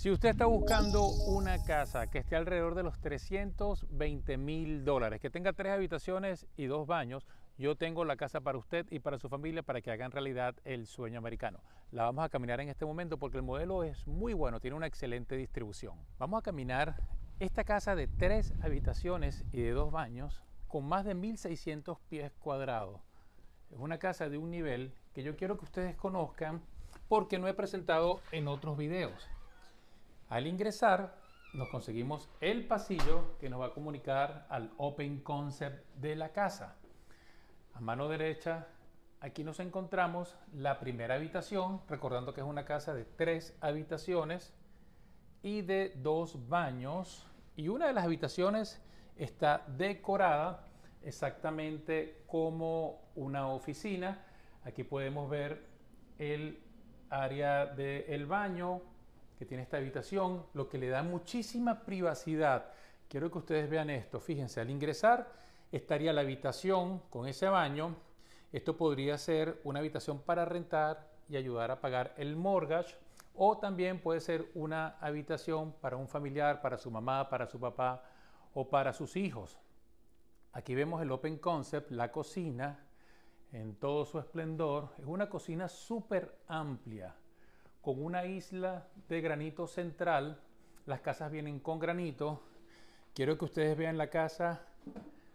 Si usted está buscando una casa que esté alrededor de los 320 mil dólares, que tenga tres habitaciones y dos baños, yo tengo la casa para usted y para su familia para que hagan realidad el sueño americano. La vamos a caminar en este momento porque el modelo es muy bueno, tiene una excelente distribución. Vamos a caminar esta casa de tres habitaciones y de dos baños con más de 1600 pies cuadrados. Es una casa de un nivel que yo quiero que ustedes conozcan porque no he presentado en otros videos. Al ingresar, nos conseguimos el pasillo que nos va a comunicar al Open Concept de la casa. A mano derecha, aquí nos encontramos la primera habitación, recordando que es una casa de tres habitaciones y de dos baños. Y una de las habitaciones está decorada exactamente como una oficina. Aquí podemos ver el área del baño, que tiene esta habitación, lo que le da muchísima privacidad. Quiero que ustedes vean esto. Fíjense, al ingresar estaría la habitación con ese baño. Esto podría ser una habitación para rentar y ayudar a pagar el mortgage. O también puede ser una habitación para un familiar, para su mamá, para su papá o para sus hijos. Aquí vemos el Open Concept, la cocina en todo su esplendor. Es una cocina súper amplia con una isla de granito central. Las casas vienen con granito. Quiero que ustedes vean la casa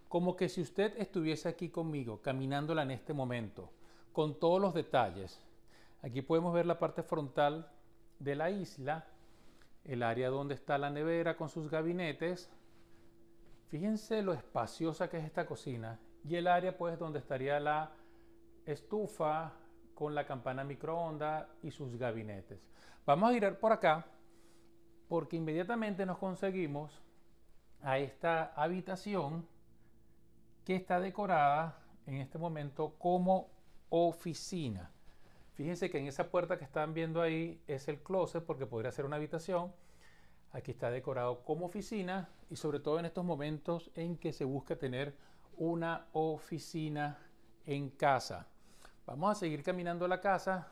como que si usted estuviese aquí conmigo, caminándola en este momento, con todos los detalles. Aquí podemos ver la parte frontal de la isla, el área donde está la nevera con sus gabinetes. Fíjense lo espaciosa que es esta cocina y el área pues donde estaría la estufa, con la campana microonda y sus gabinetes. Vamos a girar por acá porque inmediatamente nos conseguimos a esta habitación que está decorada en este momento como oficina. Fíjense que en esa puerta que están viendo ahí es el closet porque podría ser una habitación. Aquí está decorado como oficina y sobre todo en estos momentos en que se busca tener una oficina en casa. Vamos a seguir caminando la casa.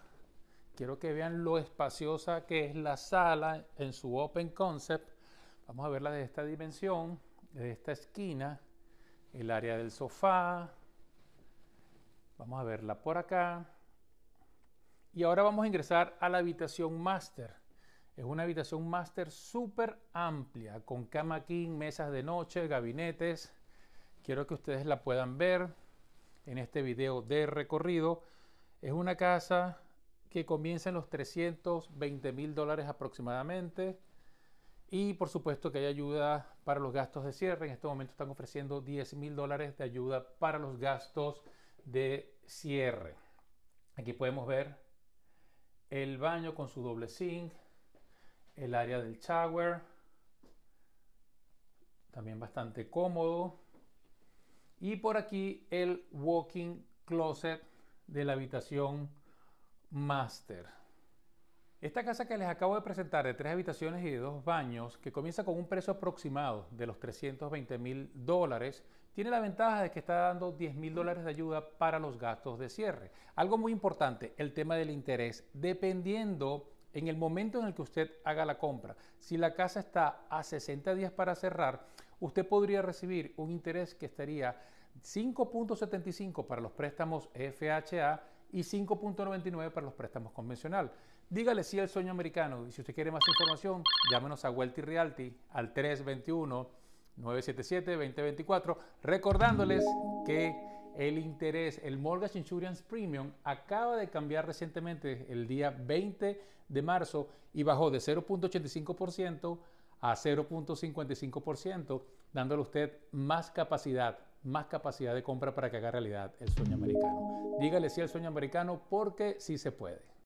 Quiero que vean lo espaciosa que es la sala en su open concept. Vamos a verla de esta dimensión, de esta esquina, el área del sofá. Vamos a verla por acá. Y ahora vamos a ingresar a la habitación master. Es una habitación master súper amplia, con cama king, mesas de noche, gabinetes. Quiero que ustedes la puedan ver en este video de recorrido. Es una casa que comienza en los 320 mil dólares aproximadamente. Y por supuesto que hay ayuda para los gastos de cierre. En este momento están ofreciendo 10 mil dólares de ayuda para los gastos de cierre. Aquí podemos ver el baño con su doble sink el área del shower, también bastante cómodo y por aquí el walking closet de la habitación master. Esta casa que les acabo de presentar de tres habitaciones y de dos baños, que comienza con un precio aproximado de los 320 mil dólares, tiene la ventaja de que está dando 10 mil dólares de ayuda para los gastos de cierre. Algo muy importante, el tema del interés, dependiendo en el momento en el que usted haga la compra. Si la casa está a 60 días para cerrar, usted podría recibir un interés que estaría 5.75 para los préstamos FHA y 5.99 para los préstamos convencional. Dígale sí el sueño americano y si usted quiere más información, llámenos a Wealthy Realty al 321-977-2024, recordándoles que el interés, el Mortgage Insurance Premium, acaba de cambiar recientemente el día 20 de marzo y bajó de 0.85% a 0.55%, dándole a usted más capacidad más capacidad de compra para que haga realidad el sueño americano. Dígale sí al sueño americano porque sí se puede.